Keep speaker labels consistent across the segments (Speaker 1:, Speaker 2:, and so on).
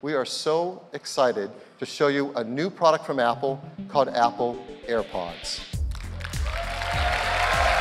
Speaker 1: We are so excited to show you a new product from Apple called Apple AirPods.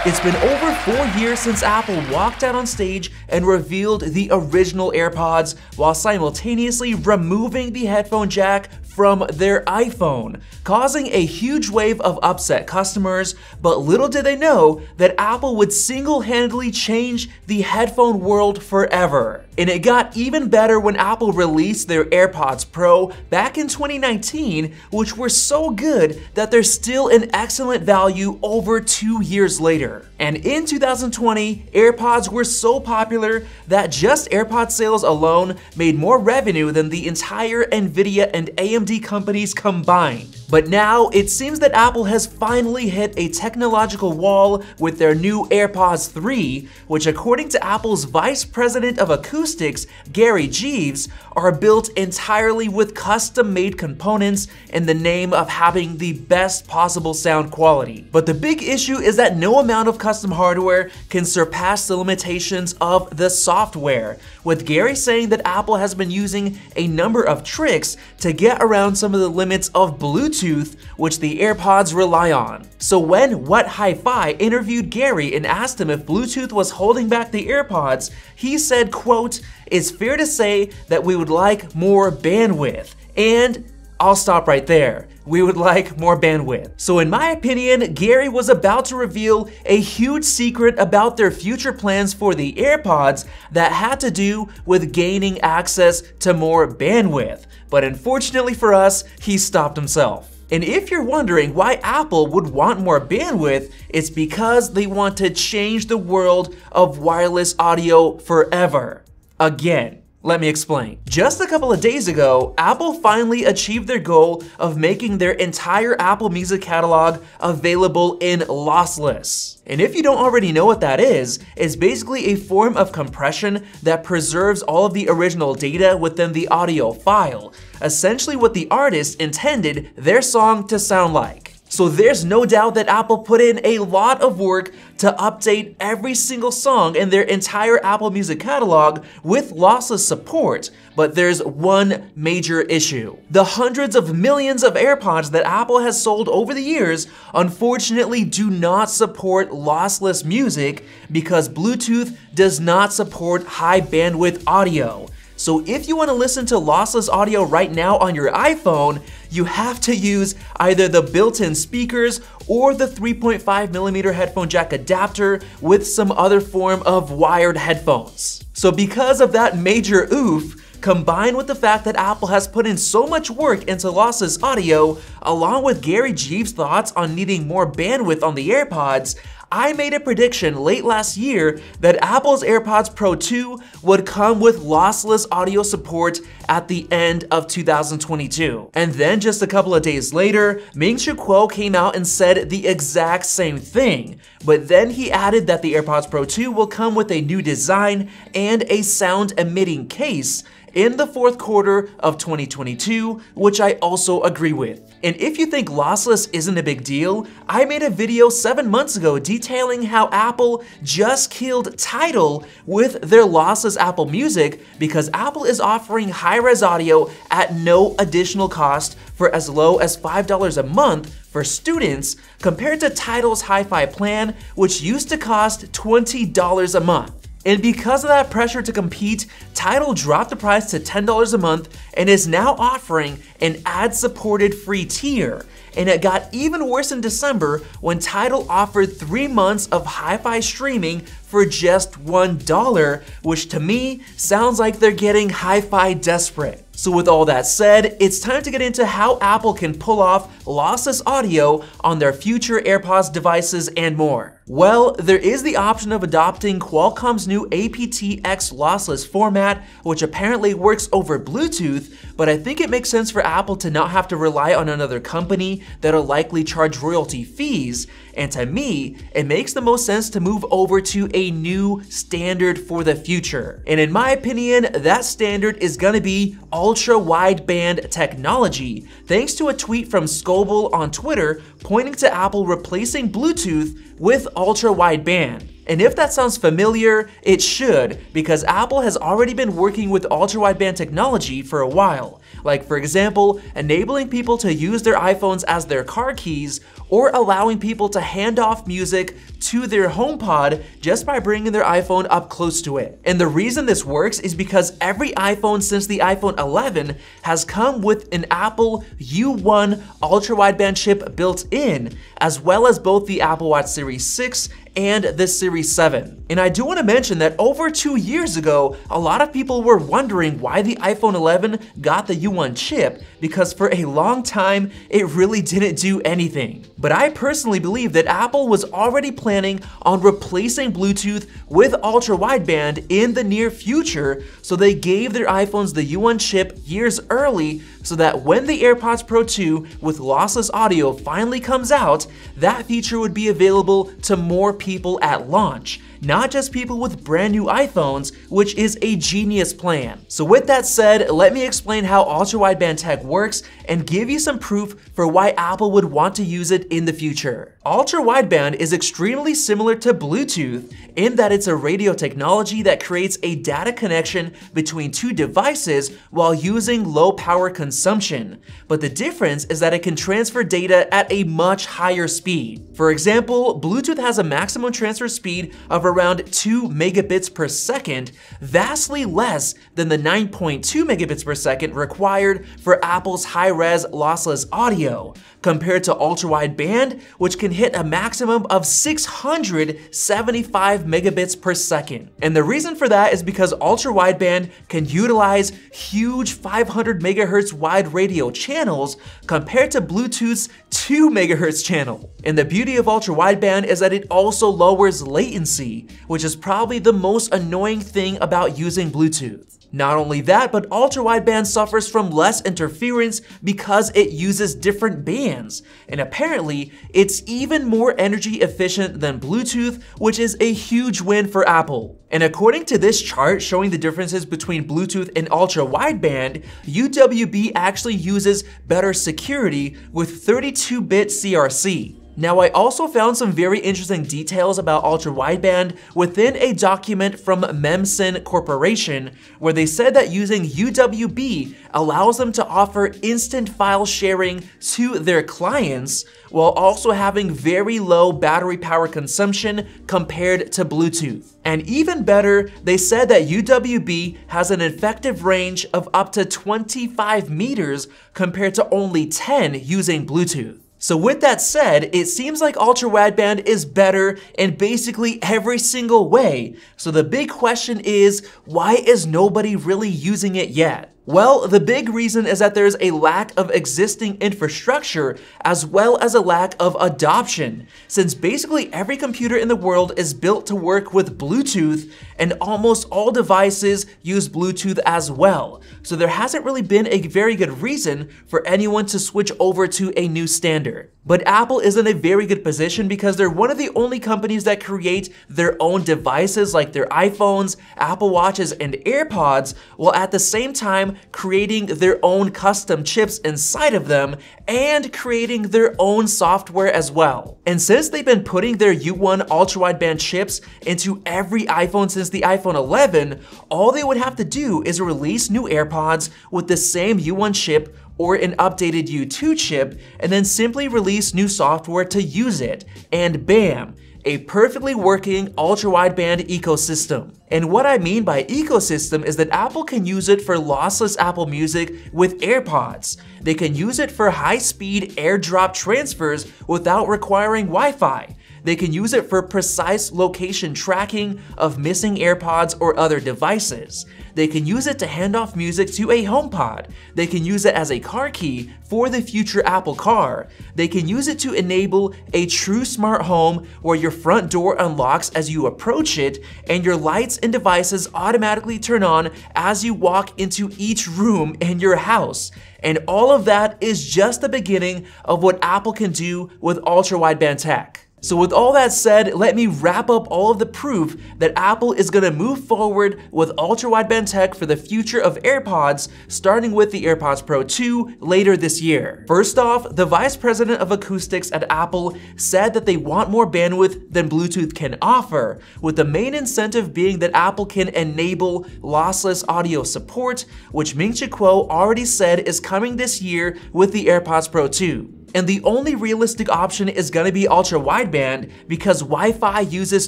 Speaker 1: It's been over four years since Apple walked out on stage and revealed the original AirPods while simultaneously removing the headphone jack from their iPhone, causing a huge wave of upset customers, but little did they know that Apple would single-handedly change the headphone world forever. And it got even better when Apple released their AirPods Pro back in 2019, which were so good that they're still an excellent value over two years later. And in 2020, AirPods were so popular that just AirPod sales alone made more revenue than the entire Nvidia and AMD companies combined. But now, it seems that Apple has finally hit a technological wall with their new AirPods 3, which according to Apple's Vice President of Acoustics, Gary Jeeves, are built entirely with custom-made components in the name of having the best possible sound quality. But the big issue is that no amount of custom hardware can surpass the limitations of the software, with Gary saying that Apple has been using a number of tricks to get around some of the limits of Bluetooth Bluetooth, which the AirPods rely on. So when What Hi-Fi interviewed Gary and asked him if Bluetooth was holding back the AirPods, he said, quote, it's fair to say that we would like more bandwidth and I'll stop right there we would like more bandwidth. So in my opinion, Gary was about to reveal a huge secret about their future plans for the AirPods that had to do with gaining access to more bandwidth. But unfortunately for us, he stopped himself. And if you're wondering why Apple would want more bandwidth, it's because they want to change the world of wireless audio forever. Again, let me explain. Just a couple of days ago, Apple finally achieved their goal of making their entire Apple Music catalog available in lossless. And if you don't already know what that is, it's basically a form of compression that preserves all of the original data within the audio file, essentially what the artist intended their song to sound like. So there's no doubt that Apple put in a lot of work to update every single song in their entire Apple Music catalog with lossless support, but there's one major issue. The hundreds of millions of AirPods that Apple has sold over the years unfortunately do not support lossless music because Bluetooth does not support high bandwidth audio. So if you wanna listen to lossless audio right now on your iPhone, you have to use either the built-in speakers or the 3.5 millimeter headphone jack adapter with some other form of wired headphones. So because of that major oof, combined with the fact that Apple has put in so much work into lossless audio, along with Gary Jeeves' thoughts on needing more bandwidth on the AirPods, I made a prediction late last year that Apple's AirPods Pro 2 would come with lossless audio support at the end of 2022. And then just a couple of days later, Ming-Chi Kuo came out and said the exact same thing. But then he added that the AirPods Pro 2 will come with a new design and a sound emitting case in the fourth quarter of 2022, which I also agree with. And if you think lossless isn't a big deal, I made a video seven months ago detailing how Apple just killed Tidal with their lossless Apple Music because Apple is offering high-res audio at no additional cost for as low as $5 a month for students compared to Tidal's Hi-Fi plan, which used to cost $20 a month. And because of that pressure to compete, Tidal dropped the price to $10 a month and is now offering an ad supported free tier. And it got even worse in December when Tidal offered three months of hi fi streaming for just $1, which to me sounds like they're getting hi fi desperate. So, with all that said, it's time to get into how Apple can pull off lossless audio on their future AirPods devices and more. Well, there is the option of adopting Qualcomm's new aptX lossless format, which apparently works over Bluetooth, but I think it makes sense for Apple to not have to rely on another company that'll likely charge royalty fees, and to me, it makes the most sense to move over to a new standard for the future. And in my opinion, that standard is gonna be ultra wideband technology, thanks to a tweet from Scoble on Twitter pointing to Apple replacing Bluetooth with ultra wideband. And if that sounds familiar, it should, because Apple has already been working with ultra wideband technology for a while. Like for example, enabling people to use their iPhones as their car keys or allowing people to hand off music to their HomePod just by bringing their iPhone up close to it. And the reason this works is because every iPhone since the iPhone 11 has come with an Apple U1 ultra-wideband chip built in, as well as both the Apple Watch Series 6 and the Series 7. And I do want to mention that over two years ago, a lot of people were wondering why the iPhone 11 got the U1 chip because for a long time, it really didn't do anything. But I personally believe that Apple was already planning on replacing Bluetooth with ultra wideband in the near future, so they gave their iPhones the U1 chip years early so that when the AirPods Pro 2 with lossless audio finally comes out, that feature would be available to more people at launch, not just people with brand new iPhones, which is a genius plan. So with that said, let me explain how ultra-wideband tech works and give you some proof for why Apple would want to use it in the future. Ultra wideband is extremely similar to Bluetooth in that it's a radio technology that creates a data connection between two devices while using low power consumption. But the difference is that it can transfer data at a much higher speed. For example, Bluetooth has a maximum transfer speed of around 2 megabits per second, vastly less than the 9.2 megabits per second required for Apple's high-res lossless audio compared to ultra-wideband, which can hit a maximum of 675 megabits per second. And the reason for that is because ultra-wideband can utilize huge 500 megahertz wide radio channels compared to Bluetooth's 2 megahertz channel. And the beauty of ultra-wideband is that it also lowers latency, which is probably the most annoying thing about using Bluetooth. Not only that, but ultra-wideband suffers from less interference because it uses different bands, and apparently, it's even more energy efficient than Bluetooth, which is a huge win for Apple. And according to this chart showing the differences between Bluetooth and ultra-wideband, UWB actually uses better security with 32-bit CRC. Now I also found some very interesting details about ultra wideband within a document from Memsyn Corporation where they said that using UWB allows them to offer instant file sharing to their clients while also having very low battery power consumption compared to Bluetooth. And even better, they said that UWB has an effective range of up to 25 meters compared to only 10 using Bluetooth. So with that said, it seems like Ultra Wideband is better in basically every single way. So the big question is, why is nobody really using it yet? Well, the big reason is that there's a lack of existing infrastructure as well as a lack of adoption, since basically every computer in the world is built to work with Bluetooth and almost all devices use Bluetooth as well. So there hasn't really been a very good reason for anyone to switch over to a new standard. But Apple is in a very good position because they're one of the only companies that create their own devices like their iPhones, Apple Watches, and AirPods, while at the same time creating their own custom chips inside of them and creating their own software as well. And since they've been putting their U1 ultra-wideband chips into every iPhone since the iPhone 11, all they would have to do is release new AirPods with the same U1 chip or an updated U2 chip and then simply release new software to use it, and bam, a perfectly working ultra-wideband ecosystem. And what I mean by ecosystem is that Apple can use it for lossless Apple Music with AirPods. They can use it for high-speed AirDrop transfers without requiring Wi-Fi. They can use it for precise location tracking of missing AirPods or other devices they can use it to hand off music to a HomePod. They can use it as a car key for the future Apple car. They can use it to enable a true smart home where your front door unlocks as you approach it and your lights and devices automatically turn on as you walk into each room in your house. And all of that is just the beginning of what Apple can do with ultra wideband tech. So with all that said, let me wrap up all of the proof that Apple is gonna move forward with ultra-wideband tech for the future of AirPods, starting with the AirPods Pro 2 later this year. First off, the vice president of acoustics at Apple said that they want more bandwidth than Bluetooth can offer, with the main incentive being that Apple can enable lossless audio support, which Ming Chi Kuo already said is coming this year with the AirPods Pro 2. And the only realistic option is gonna be ultra wideband because Wi-Fi uses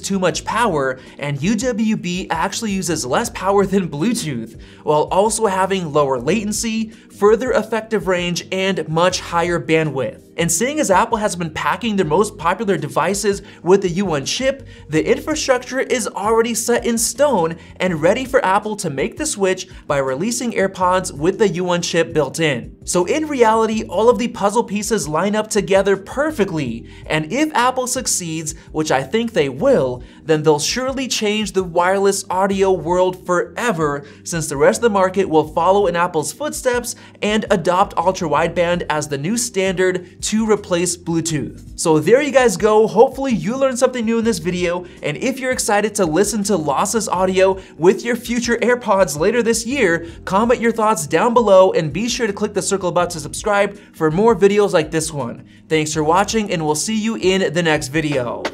Speaker 1: too much power and UWB actually uses less power than Bluetooth, while also having lower latency, further effective range, and much higher bandwidth. And seeing as Apple has been packing their most popular devices with the U1 chip, the infrastructure is already set in stone and ready for Apple to make the switch by releasing AirPods with the U1 chip built in. So in reality, all of the puzzle pieces line up together perfectly, and if Apple succeeds, which I think they will, then they'll surely change the wireless audio world forever since the rest of the market will follow in Apple's footsteps and adopt ultra-wideband as the new standard to replace Bluetooth. So there you guys go. Hopefully you learned something new in this video. And if you're excited to listen to lossless audio with your future AirPods later this year, comment your thoughts down below and be sure to click the circle button to subscribe for more videos like this one. Thanks for watching and we'll see you in the next video.